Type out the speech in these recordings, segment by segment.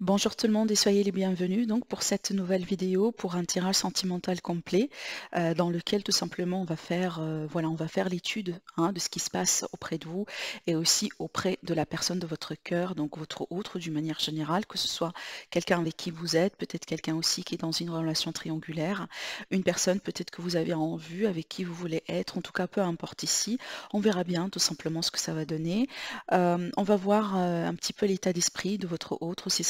Bonjour tout le monde et soyez les bienvenus donc pour cette nouvelle vidéo pour un tirage sentimental complet euh, dans lequel tout simplement on va faire euh, voilà on va faire l'étude hein, de ce qui se passe auprès de vous et aussi auprès de la personne de votre cœur donc votre autre d'une manière générale que ce soit quelqu'un avec qui vous êtes peut-être quelqu'un aussi qui est dans une relation triangulaire une personne peut-être que vous avez en vue avec qui vous voulez être en tout cas peu importe ici on verra bien tout simplement ce que ça va donner euh, on va voir un petit peu l'état d'esprit de votre autre aussi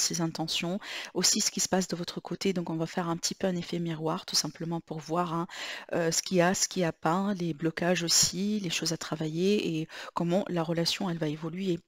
ses intentions, aussi ce qui se passe de votre côté. Donc on va faire un petit peu un effet miroir tout simplement pour voir hein, euh, ce qu'il y a, ce qu'il n'y a pas, les blocages aussi, les choses à travailler et comment la relation elle va évoluer.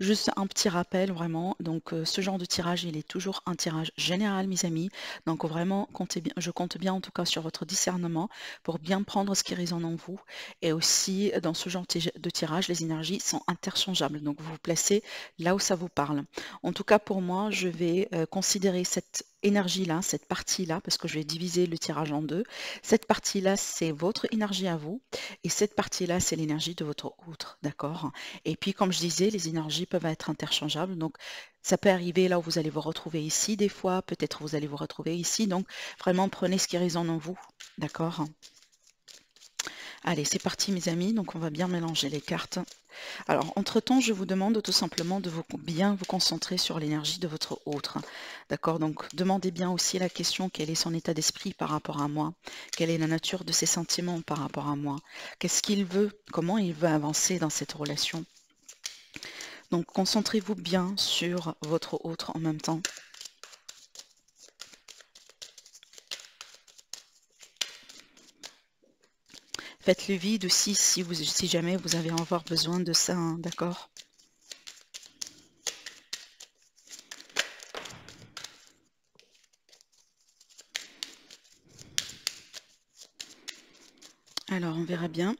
Juste un petit rappel vraiment, donc euh, ce genre de tirage, il est toujours un tirage général mes amis. Donc vraiment, comptez bien, je compte bien en tout cas sur votre discernement pour bien prendre ce qui résonne en vous. Et aussi dans ce genre de tirage, les énergies sont interchangeables. Donc vous vous placez là où ça vous parle. En tout cas pour moi, je vais euh, considérer cette énergie-là, cette partie-là, parce que je vais diviser le tirage en deux, cette partie-là, c'est votre énergie à vous, et cette partie-là, c'est l'énergie de votre outre, d'accord Et puis, comme je disais, les énergies peuvent être interchangeables, donc ça peut arriver là où vous allez vous retrouver ici des fois, peut-être vous allez vous retrouver ici, donc vraiment prenez ce qui résonne en vous, d'accord Allez, c'est parti mes amis, donc on va bien mélanger les cartes. Alors, entre-temps, je vous demande tout simplement de vous, bien vous concentrer sur l'énergie de votre autre. D'accord Donc, demandez bien aussi la question, quel est son état d'esprit par rapport à moi Quelle est la nature de ses sentiments par rapport à moi Qu'est-ce qu'il veut Comment il veut avancer dans cette relation Donc, concentrez-vous bien sur votre autre en même temps. faites le vide aussi si, jamais vous avez encore besoin de ça, hein, d'accord Alors, on verra bien.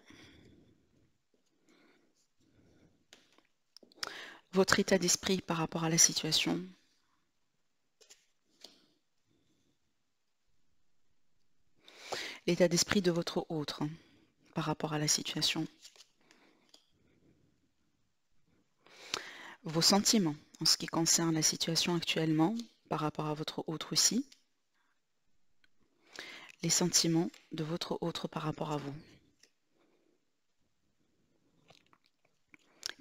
Votre état d'esprit par rapport à la situation, l'état d'esprit de votre autre. Hein par rapport à la situation. Vos sentiments en ce qui concerne la situation actuellement par rapport à votre autre aussi. Les sentiments de votre autre par rapport à vous.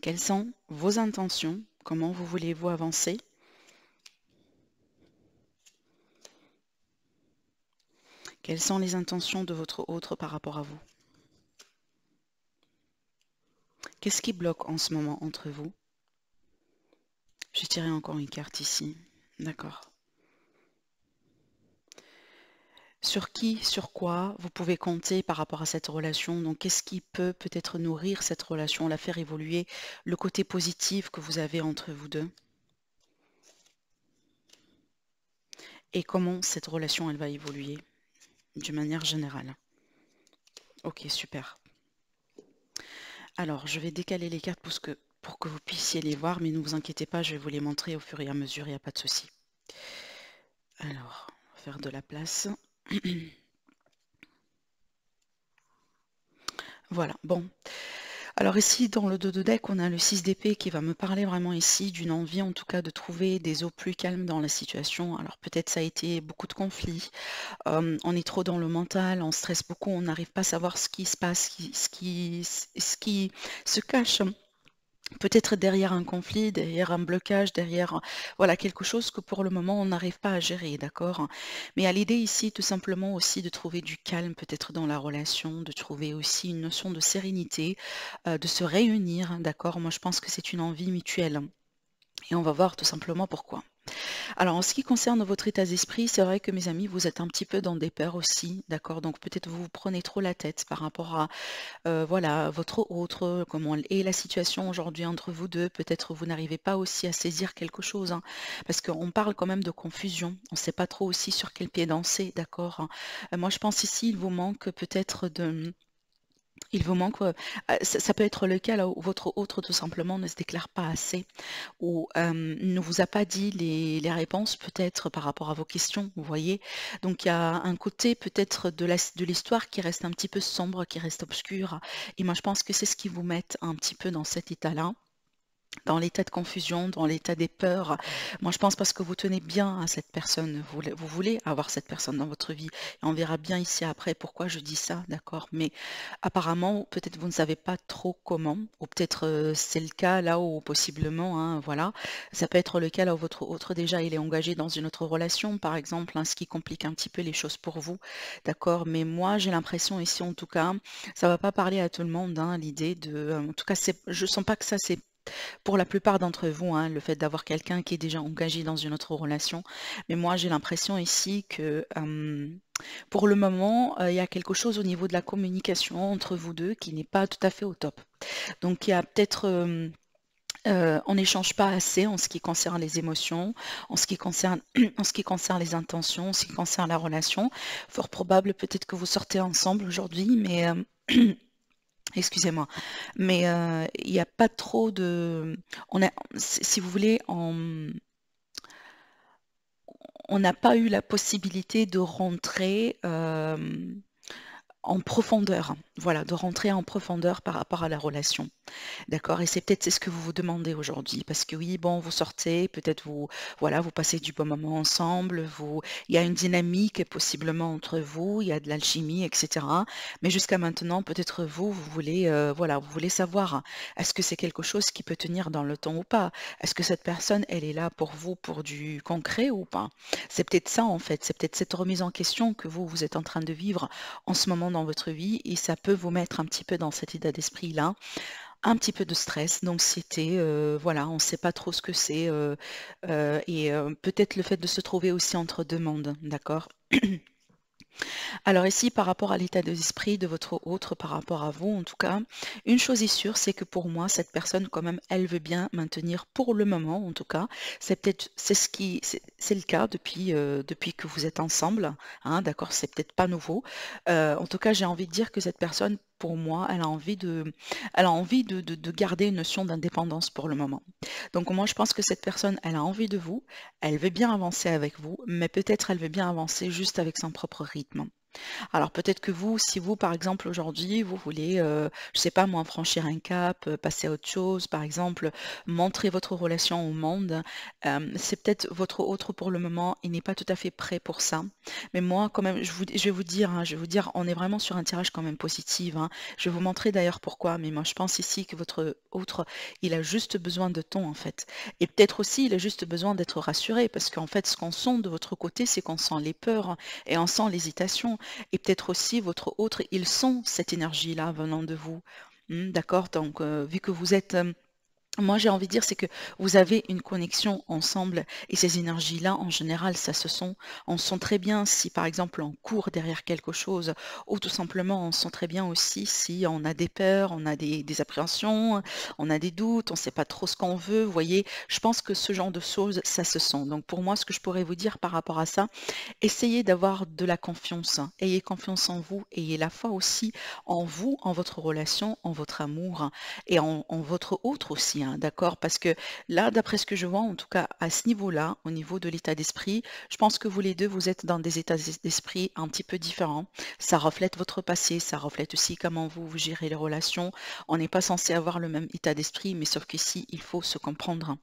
Quelles sont vos intentions Comment vous voulez-vous avancer Quelles sont les intentions de votre autre par rapport à vous Qu'est-ce qui bloque en ce moment entre vous J'ai tiré encore une carte ici. D'accord. Sur qui, sur quoi vous pouvez compter par rapport à cette relation Donc, qu'est-ce qui peut peut-être nourrir cette relation, la faire évoluer, le côté positif que vous avez entre vous deux Et comment cette relation, elle va évoluer d'une manière générale Ok, super. Alors, je vais décaler les cartes pour que, pour que vous puissiez les voir, mais ne vous inquiétez pas, je vais vous les montrer au fur et à mesure, il n'y a pas de souci. Alors, faire de la place. voilà, bon. Alors ici, dans le dos de deck, on a le 6 d'épée qui va me parler vraiment ici d'une envie en tout cas de trouver des eaux plus calmes dans la situation. Alors peut-être ça a été beaucoup de conflits, euh, on est trop dans le mental, on stresse beaucoup, on n'arrive pas à savoir ce qui se passe, qui, ce qui se cache peut-être derrière un conflit, derrière un blocage, derrière euh, voilà quelque chose que pour le moment on n'arrive pas à gérer, d'accord Mais à l'idée ici tout simplement aussi de trouver du calme peut-être dans la relation, de trouver aussi une notion de sérénité, euh, de se réunir, d'accord Moi je pense que c'est une envie mutuelle et on va voir tout simplement pourquoi. Alors, en ce qui concerne votre état d'esprit, c'est vrai que mes amis, vous êtes un petit peu dans des peurs aussi, d'accord Donc, peut-être vous vous prenez trop la tête par rapport à, euh, voilà, votre autre, comment est la situation aujourd'hui entre vous deux. Peut-être vous n'arrivez pas aussi à saisir quelque chose, hein, parce qu'on parle quand même de confusion. On ne sait pas trop aussi sur quel pied danser, d'accord euh, Moi, je pense ici, il vous manque peut-être de il vous manque, euh, ah, ça, peut être le cas où votre autre tout simplement ne se déclare pas assez ou ne vous a pas dit les, réponses peut-être par rapport à vos questions, vous voyez. Donc il y a un côté peut-être de l'histoire qui reste un petit peu sombre, qui reste obscur. Et moi je pense que c'est ce qui vous met un petit peu dans cet état-là dans l'état de confusion, dans l'état des peurs. Moi, je pense parce que vous tenez bien à cette personne, vous, vous, voulez avoir cette personne dans votre vie. Et on verra bien ici après pourquoi je dis ça, d'accord Mais apparemment, peut-être vous ne savez pas trop comment, ou peut-être euh, c'est le cas là où possiblement, hein, voilà. Ça peut être le cas là où votre autre déjà, il est engagé dans une autre relation, par exemple, hein, ce qui complique un petit peu les choses pour vous, d'accord Mais moi, j'ai l'impression ici, en tout cas, ça ne va pas parler à tout le monde, hein, l'idée de... Euh, en tout cas, je ne sens pas que ça, c'est pour la plupart d'entre vous, hein, le fait d'avoir quelqu'un qui est déjà engagé dans une autre relation. Mais moi, j'ai l'impression ici que pour le moment, euh, il y a quelque chose au niveau de la communication entre vous deux qui n'est pas tout à fait au top. Donc il y a peut-être... Euh, on n'échange pas assez en ce qui concerne les émotions, en ce qui concerne, en ce qui concerne les intentions, en ce qui concerne la relation. Fort probable peut-être que vous sortez ensemble aujourd'hui, mais excusez-moi, mais euh, il n'y a pas trop de... On a, si vous voulez, en... on n'a pas eu la possibilité de rentrer euh, en profondeur voilà, de rentrer en profondeur par rapport à la relation. D'accord Et c'est peut-être ce que vous vous demandez aujourd'hui. Parce que oui, bon, vous sortez, peut-être vous, voilà, vous passez du bon moment ensemble, vous, il y a une dynamique possiblement entre vous, il y a de l'alchimie, etc. Mais jusqu'à maintenant, peut-être vous, vous voulez, euh, voilà, vous voulez savoir, est-ce que c'est quelque chose qui peut tenir dans le temps ou pas Est-ce que cette personne, elle est là pour vous, pour du concret ou pas C'est peut-être ça, en fait. C'est peut-être cette remise en question que vous, vous êtes en train de vivre en ce moment dans votre vie. Et ça vous mettre un petit peu dans cet état d'esprit-là un petit peu de stress, donc c'était euh, voilà, on sait pas trop ce que c'est, euh, euh, et peut-être le fait de se trouver aussi entre deux mondes, d'accord Alors ici, par rapport à l'état d'esprit de votre autre, par rapport à vous en tout cas, une chose est sûre, c'est que pour moi, cette personne quand même, elle veut bien maintenir pour le moment en tout cas. C'est peut-être, c'est ce qui, c'est le cas depuis, euh, depuis que vous êtes ensemble, hein, d'accord, c'est peut-être pas nouveau. Euh, en tout cas, j'ai envie de dire que cette personne pour moi, elle a envie de, elle a envie de, garder une notion d'indépendance pour le moment. Donc moi, je pense que cette personne, elle a envie de vous, elle veut bien avancer avec vous, mais peut-être elle veut bien avancer juste avec son propre rythme. Alors peut-être que vous, si vous, par exemple, aujourd'hui, vous voulez, euh, je ne sais pas moi, franchir un cap, euh, passer à autre chose, par exemple, montrer votre relation au monde, euh, c'est peut-être votre autre pour le moment, il n'est pas tout à fait prêt pour ça. Mais moi, quand même, je, vous, je vais vous dire, hein, je vais vous dire, on est vraiment sur un tirage quand même positif. Hein. Je vais vous montrer d'ailleurs pourquoi, mais moi je pense ici que votre autre, il a juste besoin de ton en fait. Et peut-être aussi, il a juste besoin d'être rassuré, parce qu'en fait, ce qu'on sent de votre côté, c'est qu'on sent les peurs et on sent l'hésitation et peut-être aussi votre autre, ils sont cette énergie-là venant de vous. Hmm, d'accord Donc, euh, vu que vous êtes euh, moi, j'ai envie de dire, c'est que vous avez une connexion ensemble et ces énergies-là, en général, ça se sent. On sent très bien si, par exemple, on court derrière quelque chose ou tout simplement, on sent très bien aussi si on a des peurs, on a des, appréhensions, on a des doutes, on ne sait pas trop ce qu'on veut. Vous voyez, je pense que ce genre de choses, ça se sent. Donc, pour moi, ce que je pourrais vous dire par rapport à ça, essayez d'avoir de la confiance. Ayez confiance en vous, ayez la foi aussi en vous, en votre relation, en votre amour et en, en votre autre aussi hein. Hein, d'accord Parce que là, d'après ce que je vois, en tout cas à ce niveau-là, au niveau de l'état d'esprit, je pense que vous les deux, vous êtes dans des états d'esprit un petit peu différents. Ça reflète votre passé, ça reflète aussi comment vous, vous gérez les relations. On n'est pas censé avoir le même état d'esprit, mais sauf qu'ici, il faut se comprendre.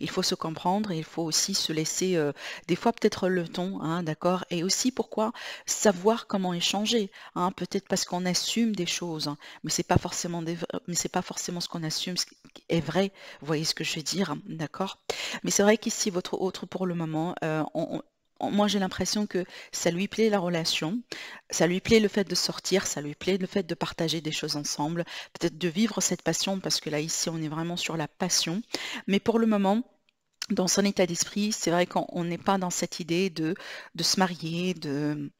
Il faut se comprendre et il faut aussi se laisser euh, des fois peut-être le ton, hein, d'accord Et aussi pourquoi savoir comment échanger, hein, peut-être parce qu'on assume des choses, hein, mais c'est pas forcément des, mais c'est pas forcément ce qu'on assume ce qui est vrai. Vous voyez ce que je veux dire, d'accord Mais c'est vrai qu'ici votre autre pour le moment, euh, on, moi j'ai l'impression que ça lui plaît la relation, ça lui plaît le fait de sortir, ça lui plaît le fait de partager des choses ensemble, peut-être de vivre cette passion, parce que là ici on est vraiment sur la passion. Mais pour le moment, dans son état d'esprit, c'est vrai qu'on n'est pas dans cette idée de, de se marier, de,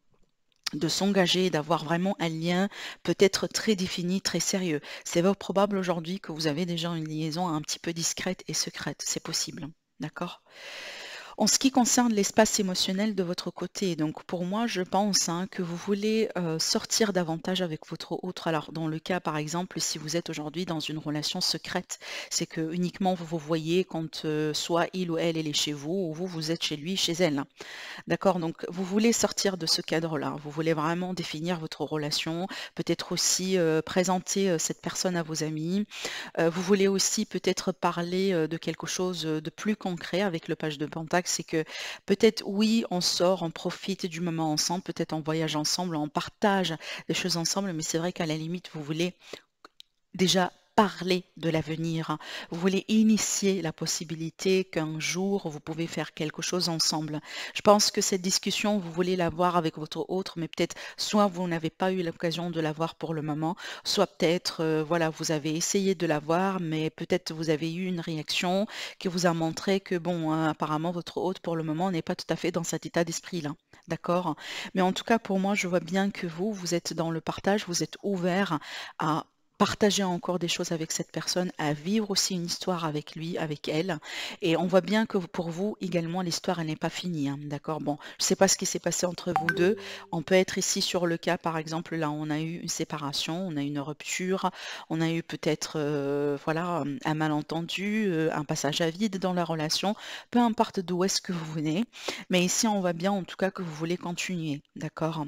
de s'engager, d'avoir vraiment un lien peut-être très défini, très sérieux. C'est probable aujourd'hui que vous avez déjà une liaison un petit peu discrète et secrète, c'est possible, hein. d'accord en ce qui concerne l'espace émotionnel de votre côté, donc pour moi, je pense hein, que vous voulez euh, sortir davantage avec votre autre. Alors, dans le cas, par exemple, si vous êtes aujourd'hui dans une relation secrète, c'est que uniquement vous vous voyez quand euh, soit il ou elle, est chez vous, ou vous, vous êtes chez lui, chez elle. D'accord Donc, vous voulez sortir de ce cadre-là. Vous voulez vraiment définir votre relation, peut-être aussi euh, présenter cette personne à vos amis. vous voulez aussi peut-être parler de quelque chose de plus concret avec le page de pentacle c'est que peut-être oui, on sort, on profite du moment ensemble, peut-être on voyage ensemble, on partage des choses ensemble, mais c'est vrai qu'à la limite, vous voulez déjà parler de l'avenir, vous voulez initier la possibilité qu'un jour vous pouvez faire quelque chose ensemble. Je pense que cette discussion, vous voulez l'avoir avec votre autre, mais peut-être soit vous n'avez pas eu l'occasion de l'avoir pour le moment, soit peut-être euh, voilà, vous avez essayé de voir, mais peut-être vous avez eu une réaction qui vous a montré que bon, hein, apparemment votre autre pour le moment n'est pas tout à fait dans cet état d'esprit là. D'accord Mais en tout cas, pour moi, je vois bien que vous, vous êtes dans le partage, vous êtes ouvert à partager encore des choses avec cette personne, à vivre aussi une histoire avec lui, avec elle. Et on voit bien que pour vous également, l'histoire, elle n'est pas finie. Hein, d'accord Bon, je ne sais pas ce qui s'est passé entre vous deux. On peut être ici sur le cas, par exemple, là, on a eu une séparation, on a eu une rupture, on a eu peut-être euh, voilà, un malentendu, euh, un passage à vide dans la relation, peu importe d'où est-ce que vous venez. Mais ici, on voit bien en tout cas que vous voulez continuer. D'accord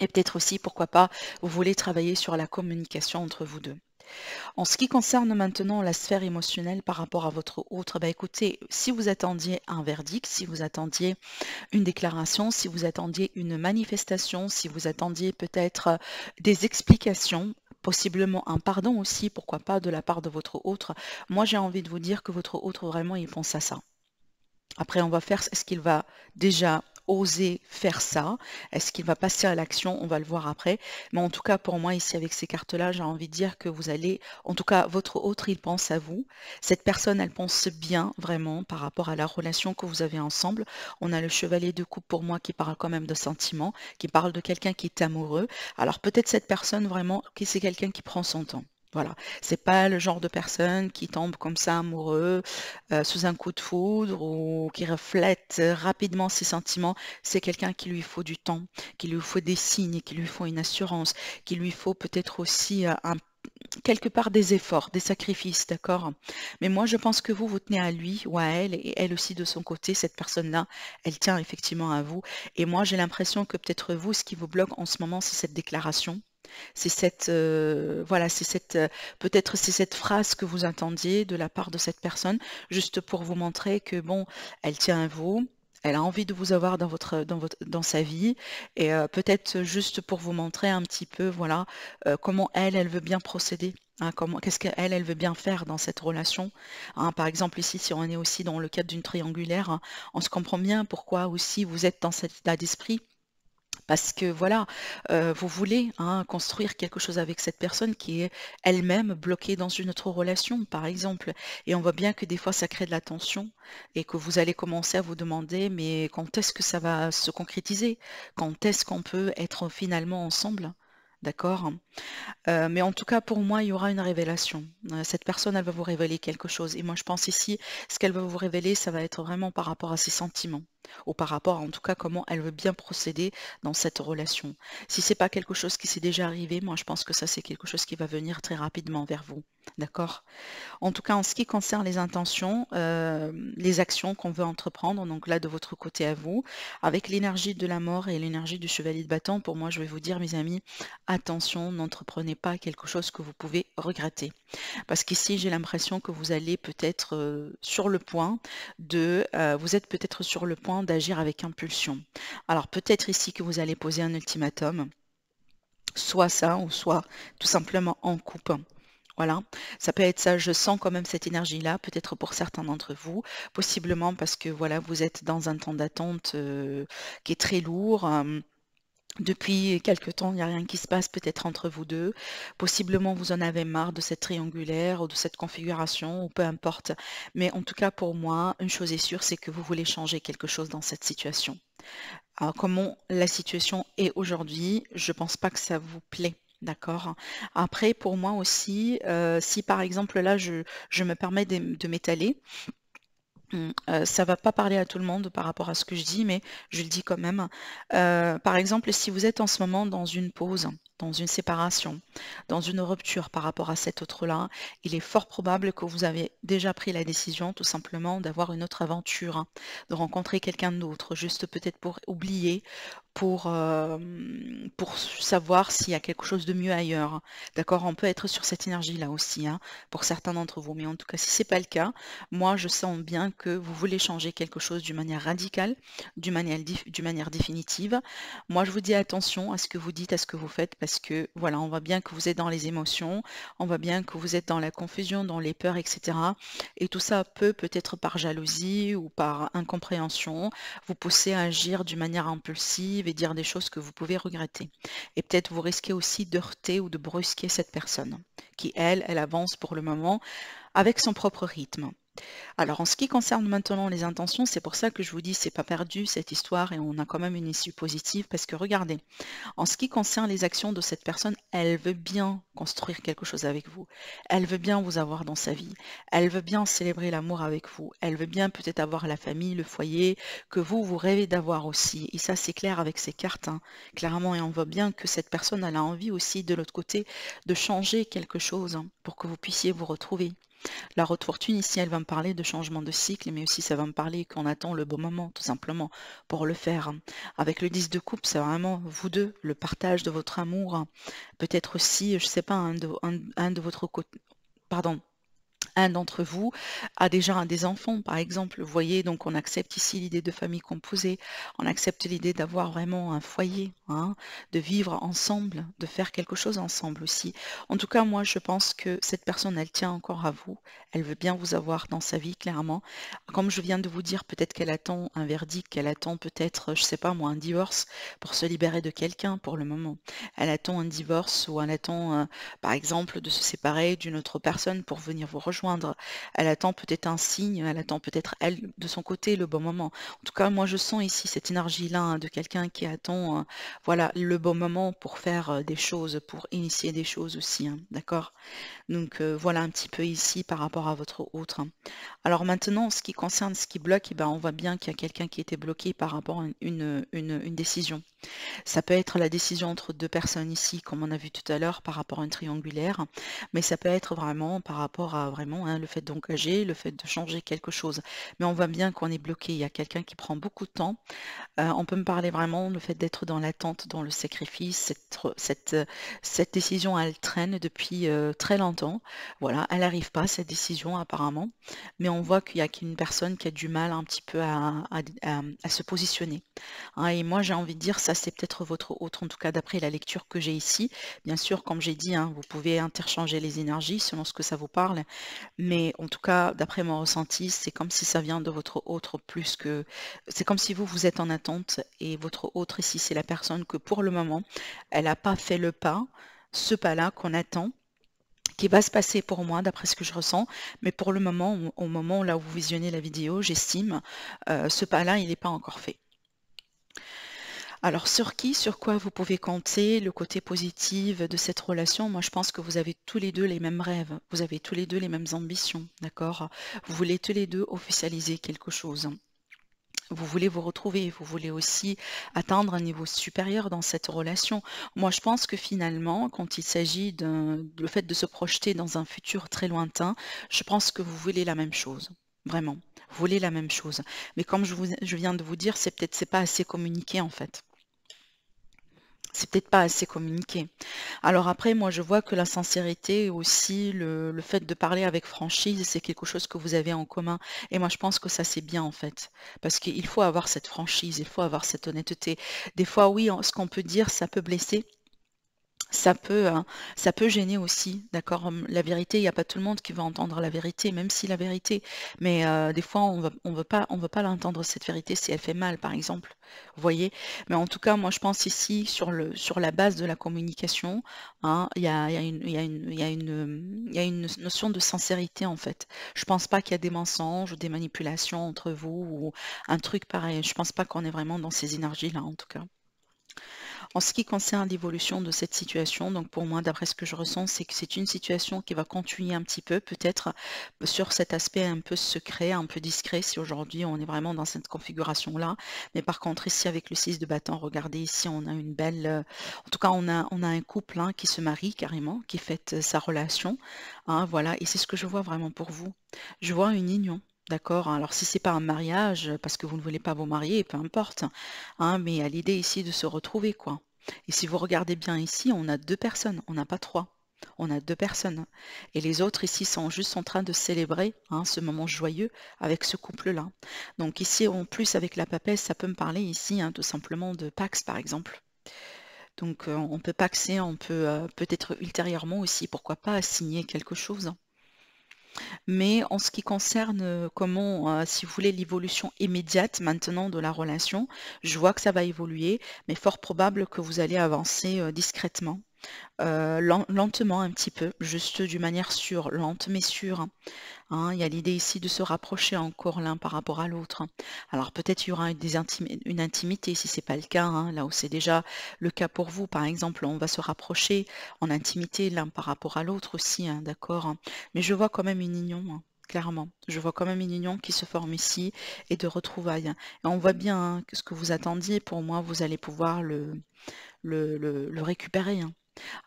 et peut-être aussi, pourquoi pas, vous voulez travailler sur la communication entre vous deux. En ce qui concerne maintenant la sphère émotionnelle par rapport à votre autre, bah écoutez, si vous attendiez un verdict, si vous attendiez une déclaration, si vous attendiez une manifestation, si vous attendiez peut-être euh, des explications, possiblement un pardon aussi, pourquoi pas, de la part de votre autre, moi j'ai envie de vous dire que votre autre vraiment il pense à ça. Après, on va faire ce qu'il va déjà oser faire ça. Est-ce qu'il va passer à l'action On va le voir après. Mais en tout cas, pour moi, ici, avec ces cartes-là, j'ai envie de dire que vous allez, en tout cas, votre autre, il pense à vous. Cette personne, elle pense bien, vraiment, par rapport à la relation que vous avez ensemble. On a le chevalier de coupe pour moi qui parle quand même de sentiments, qui parle de quelqu'un qui est amoureux. Alors peut-être cette personne, vraiment, qui c'est quelqu'un qui prend son temps. Voilà, c'est pas le genre de personne qui tombe comme ça amoureux euh, sous un coup de foudre ou qui reflète euh, rapidement ses sentiments. C'est quelqu'un qui lui faut du temps, qui lui faut des signes, qui lui faut une assurance, qui lui faut peut-être aussi euh, un quelque part des efforts, des sacrifices, d'accord Mais moi, je pense que vous, vous tenez à lui ou à elle, et elle aussi de son côté, cette personne-là, elle tient effectivement à vous. Et moi, j'ai l'impression que peut-être vous, ce qui vous bloque en ce moment, c'est cette déclaration c'est cette, euh, voilà, c'est cette, euh, peut-être c'est cette phrase que vous entendiez de la part de cette personne, juste pour vous montrer que bon, elle tient à vous, elle a envie de vous avoir dans votre, dans votre, dans sa vie, et euh, peut-être juste pour vous montrer un petit peu, voilà, comment elle, elle veut bien procéder. Hein, qu'est-ce qu'elle, elle veut bien faire dans cette relation hein. Par exemple, ici, si on est aussi dans le cadre d'une triangulaire, hein, on se comprend bien pourquoi aussi vous êtes dans cet état d'esprit parce que voilà, euh, vous voulez hein, construire quelque chose avec cette personne qui est elle-même bloquée dans une autre relation, par exemple. Et on voit bien que des fois, ça crée de la tension et que vous allez commencer à vous demander, mais quand est-ce que ça va se concrétiser Quand est-ce qu'on peut être finalement ensemble D'accord euh, Mais en tout cas, pour moi, il y aura une révélation. Euh, cette personne, elle va vous révéler quelque chose. Et moi, je pense ici, ce qu'elle va vous révéler, ça va être vraiment par rapport à ses sentiments ou par rapport en tout cas comment elle veut bien procéder dans cette relation. Si c'est pas quelque chose qui s'est déjà arrivé, moi je pense que ça c'est quelque chose qui va venir très rapidement vers vous. D'accord En tout cas, en ce qui concerne les intentions, euh, les actions qu'on veut entreprendre, donc là de votre côté à vous, avec l'énergie de la mort et l'énergie du chevalier de bâton, pour moi je vais vous dire mes amis, attention, n'entreprenez pas quelque chose que vous pouvez regretter. Parce qu'ici j'ai l'impression que vous allez peut-être euh, sur le point de, euh, vous êtes peut-être sur le point d'agir avec impulsion. Alors peut-être ici que vous allez poser un ultimatum, soit ça ou soit tout simplement en coupe. Voilà, ça peut être ça, je sens quand même cette énergie-là, peut-être pour certains d'entre vous, possiblement parce que voilà, vous êtes dans un temps d'attente euh, qui est très lourd. Euh, depuis quelques temps, il n'y a rien qui se passe peut-être entre vous deux. Possiblement, vous en avez marre de cette triangulaire ou de cette configuration, ou peu importe. Mais en tout cas, pour moi, une chose est sûre, c'est que vous voulez changer quelque chose dans cette situation. comment la situation est aujourd'hui, je ne pense pas que ça vous plaît. D'accord. Après, pour moi aussi, euh, si par exemple là, je, me permets de m'étaler, ça mmh. euh, ça va pas parler à tout le monde par rapport à ce que je dis, mais je le dis quand même. Euh, par exemple, si vous êtes en ce moment dans une pause, dans une séparation, dans une rupture par rapport à cet autre-là, il est fort probable que vous avez déjà pris la décision tout simplement d'avoir une autre aventure, de rencontrer quelqu'un d'autre, juste peut-être pour oublier euh, pour, savoir s'il y a quelque chose de mieux ailleurs. D'accord On peut être sur cette énergie-là aussi, hein, pour certains d'entre vous. Mais en tout cas, si ce n'est pas le cas, moi, je sens bien que vous voulez changer quelque chose d'une manière radicale, d'une manière, d'une manière définitive. Moi, je vous dis attention à ce que vous dites, à ce que vous faites, parce que, voilà, on voit bien que vous êtes dans les émotions, on voit bien que vous êtes dans la confusion, dans les peurs, etc. Et tout ça peut, peut-être par jalousie ou par incompréhension, vous pousser à agir d'une manière impulsive, dire des choses que vous pouvez regretter. Et peut-être vous risquez aussi d'heurter ou de brusquer cette personne qui, elle, elle avance pour le moment avec son propre rythme. Alors en ce qui concerne maintenant les intentions, c'est pour ça que je vous dis c'est pas perdu cette histoire et on a quand même une issue positive parce que regardez, en ce qui concerne les actions de cette personne, elle veut bien construire quelque chose avec vous, elle veut bien vous avoir dans sa vie, elle veut bien célébrer l'amour avec vous, elle veut bien peut-être avoir la famille, le foyer que vous vous rêvez d'avoir aussi et ça c'est clair avec ces cartes hein. clairement et on voit bien que cette personne elle a envie aussi de l'autre côté de changer quelque chose hein, pour que vous puissiez vous retrouver. La fortune ici, elle va me parler de changement de cycle, mais aussi ça va me parler qu'on attend le bon moment, tout simplement, pour le faire. Avec le 10 de coupe, c'est vraiment vous deux, le partage de votre amour. Peut-être aussi, je sais pas, un de, un de votre côté. Pardon, un d'entre vous a déjà un des enfants, par exemple. Vous voyez, donc on accepte ici l'idée de famille composée, on accepte l'idée d'avoir vraiment un foyer, hein, de vivre ensemble, de faire quelque chose ensemble aussi. En tout cas, moi, je pense que cette personne, elle tient encore à vous. Elle veut bien vous avoir dans sa vie, clairement. Comme je viens de vous dire, peut-être qu'elle attend un verdict, qu'elle attend peut-être, je ne sais pas moi, un divorce pour se libérer de quelqu'un pour le moment. Elle attend un divorce ou elle attend, euh, par exemple, de se séparer d'une autre personne pour venir vous rejoindre elle attend peut-être un signe, elle attend peut-être elle de son côté le bon moment. En tout cas, moi je sens ici cette énergie-là hein, de quelqu'un qui attend euh, voilà, le bon moment pour faire euh, des choses, pour initier des choses aussi. Hein, d'accord Donc euh, voilà un petit peu ici par rapport à votre autre. Hein. Alors maintenant, ce qui concerne ce qui bloque, eh ben, on voit bien qu'il y a quelqu'un qui était bloqué par rapport à une décision. Ça peut être la décision entre deux personnes ici, comme on a vu tout à l'heure, par rapport à un triangulaire, mais ça peut être vraiment par rapport à vraiment hein, le fait d'engager, le fait de changer quelque chose. Mais on voit bien qu'on est bloqué, il y a quelqu'un qui prend beaucoup de temps. Euh, on peut me parler vraiment le fait d'être dans l'attente, dans le sacrifice. Cette, cette, euh, cette décision, elle traîne depuis euh, très longtemps. Voilà, elle n'arrive pas, cette décision apparemment. Mais on voit qu'il y a qu'une personne qui a du mal un petit peu à, se positionner. Hein. et moi, j'ai envie de dire, ça c'est peut-être votre autre, en tout cas d'après la lecture que j'ai ici. Bien sûr, comme j'ai dit, hein, vous pouvez interchanger les énergies selon ce que ça vous parle, mais en tout cas, d'après mon ressenti, c'est comme si ça vient de votre autre plus que... C'est comme si vous, vous êtes en attente et votre autre ici, c'est la personne que pour le moment, elle n'a pas fait le pas, ce pas-là qu'on attend qui va se passer pour moi d'après ce que je ressens. Mais pour le moment, au moment là où vous visionnez la vidéo, j'estime euh, ce pas-là, il n'est pas encore fait. Alors sur qui, sur quoi vous pouvez compter le côté positif de cette relation Moi je pense que vous avez tous les deux les mêmes rêves, vous avez tous les deux les mêmes ambitions, d'accord Vous voulez tous les deux officialiser quelque chose vous voulez vous retrouver, vous voulez aussi atteindre un niveau supérieur dans cette relation. Moi, je pense que finalement, quand il s'agit du fait de se projeter dans un futur très lointain, je pense que vous voulez la même chose, vraiment. Vous voulez la même chose. Mais comme je, je viens de vous dire, c'est peut-être c'est pas assez communiqué en fait c'est peut-être pas assez communiqué. Alors après, moi je vois que la sincérité aussi, le, le fait de parler avec franchise, c'est quelque chose que vous avez en commun. Et moi je pense que ça c'est bien en fait. Parce qu'il faut avoir cette franchise, il faut avoir cette honnêteté. Des fois, oui, ce qu'on peut dire, ça peut blesser ça peut, hein, ça peut gêner aussi, d'accord hum, La vérité, il n'y a pas tout le monde qui veut entendre la vérité, même si la vérité. Mais euh, des fois, on ne veut pas, on veut pas l'entendre, cette vérité, si elle fait mal, par exemple. Vous voyez Mais en tout cas, moi, je pense ici, sur, le, sur la base de la communication, il hein, il y, a, y, a y, a, une notion de sincérité, en fait. Je ne pense pas qu'il y a des mensonges ou des manipulations entre vous ou un truc pareil. Je ne pense pas qu'on est vraiment dans ces énergies-là, en tout cas. En ce qui concerne l'évolution de cette situation, donc pour moi, d'après ce que je ressens, c'est que c'est une situation qui va continuer un petit peu, peut-être euh, sur cet aspect un peu secret, un peu discret, si aujourd'hui on est vraiment dans cette configuration-là. Mais par contre, ici avec le 6 de bâton, regardez ici, on a une belle... Euh, en tout cas, on a, on a un couple hein, qui se marie carrément, qui fête euh, sa relation. Hein, voilà, et c'est ce que je vois vraiment pour vous. Je vois une union D'accord hein. Alors si c'est pas un mariage, euh, parce que vous ne voulez pas vous marier, peu importe. Hein, mais à l'idée ici de se retrouver, quoi. Et si vous regardez bien ici, on a deux personnes, on n'a pas trois. On a deux personnes. Et les autres ici sont juste en train de célébrer hein, ce moment joyeux avec ce couple-là. Donc ici, en plus, avec la papesse, ça peut me parler ici, tout simplement, de Pax, par exemple. Donc euh, on peut paxer, on peut euh, peut-être ultérieurement aussi, pourquoi pas, signer quelque chose. Mais en ce qui concerne euh, comment, euh, si vous voulez, l'évolution immédiate maintenant de la relation, je vois que ça va évoluer, mais fort probable que vous allez avancer euh, discrètement euh, lentement un petit peu, juste d'une manière sûre, lente mais sûre. Hein. Hein, il y a l'idée ici de se rapprocher encore l'un par rapport à l'autre. Hein. Alors peut-être il y aura une intimité si ce n'est pas le cas, là où c'est déjà le cas pour vous. Par exemple, on va se rapprocher en intimité l'un par rapport à l'autre aussi, d'accord Mais je vois quand même une union clairement. Je vois quand même une union qui se forme ici et de retrouvailles. Et on voit bien que ce que vous attendiez, pour moi, vous allez pouvoir le, le, récupérer.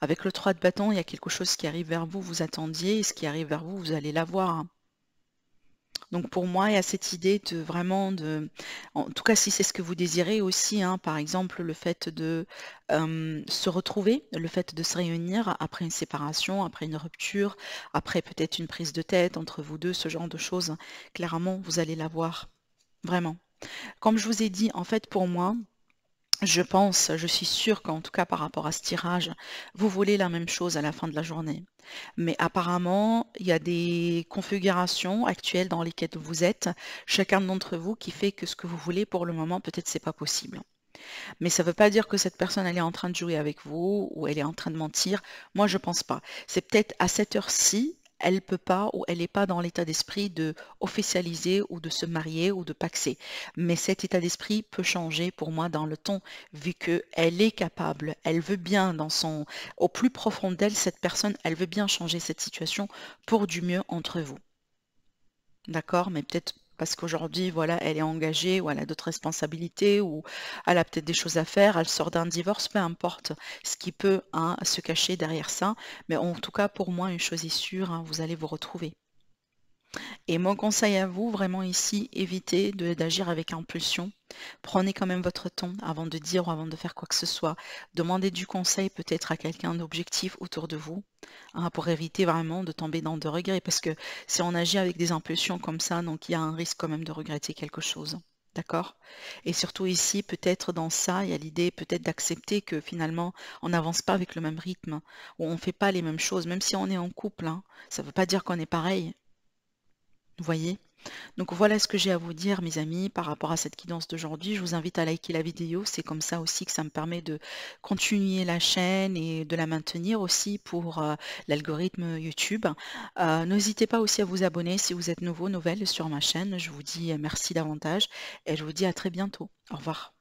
Avec le 3 de bâton, il y a quelque chose qui arrive vers vous, vous attendiez, et ce qui arrive vers vous, vous allez l'avoir. Donc pour moi, il y a cette idée de vraiment de... En tout cas, si c'est ce que vous désirez aussi, hein, par exemple, le fait de euh, se retrouver, le fait de se réunir après une séparation, après une rupture, après peut-être une prise de tête entre vous deux, ce genre de choses, clairement, vous allez l'avoir. Vraiment. Comme je vous ai dit, en fait, pour moi, je pense, je suis sûre qu'en tout cas par rapport à ce tirage, vous voulez la même chose à la fin de la journée. Mais apparemment, il y a des configurations actuelles dans lesquelles vous êtes, chacun d'entre vous, qui fait que ce que vous voulez pour le moment, peut-être c'est pas possible. Mais ça ne veut pas dire que cette personne, elle est en train de jouer avec vous ou elle est en train de mentir. Moi, je ne pense pas. C'est peut-être à cette heure-ci, elle ne peut pas ou elle n'est pas dans l'état d'esprit de officialiser ou de se marier ou de paxer. Mais cet état d'esprit peut changer pour moi dans le temps, vu qu'elle est capable, elle veut bien dans son, au plus profond d'elle, cette personne, elle veut bien changer cette situation pour du mieux entre vous. D'accord Mais peut-être parce qu'aujourd'hui, voilà, elle est engagée ou elle a d'autres responsabilités ou elle a peut-être des choses à faire, elle sort d'un divorce, peu importe ce qui peut hein, se cacher derrière ça. Mais en tout cas, pour moi, une chose est sûre, hein, vous allez vous retrouver. Et mon conseil à vous, vraiment ici, évitez d'agir avec impulsion. Prenez quand même votre temps avant de dire ou avant de faire quoi que ce soit. Demandez du conseil peut-être à quelqu'un d'objectif autour de vous hein, pour éviter vraiment de tomber dans de regrets parce que si on agit avec des impulsions comme ça, donc il y a un risque quand même de regretter quelque chose. D'accord Et surtout ici, peut-être dans ça, il y a l'idée peut-être d'accepter que finalement, on n'avance pas avec le même rythme, ou on ne fait pas les mêmes choses, même si on est en couple. Hein. ça ne veut pas dire qu'on est pareil, vous voyez donc voilà ce que j'ai à vous dire mes amis par rapport à cette guidance d'aujourd'hui. Je vous invite à liker la vidéo, c'est comme ça aussi que ça me permet de continuer la chaîne et de la maintenir aussi pour euh, l'algorithme YouTube. Euh, n'hésitez pas aussi à vous abonner si vous êtes nouveau, nouvelle sur ma chaîne. Je vous dis euh, merci davantage et je vous dis à très bientôt. Au revoir.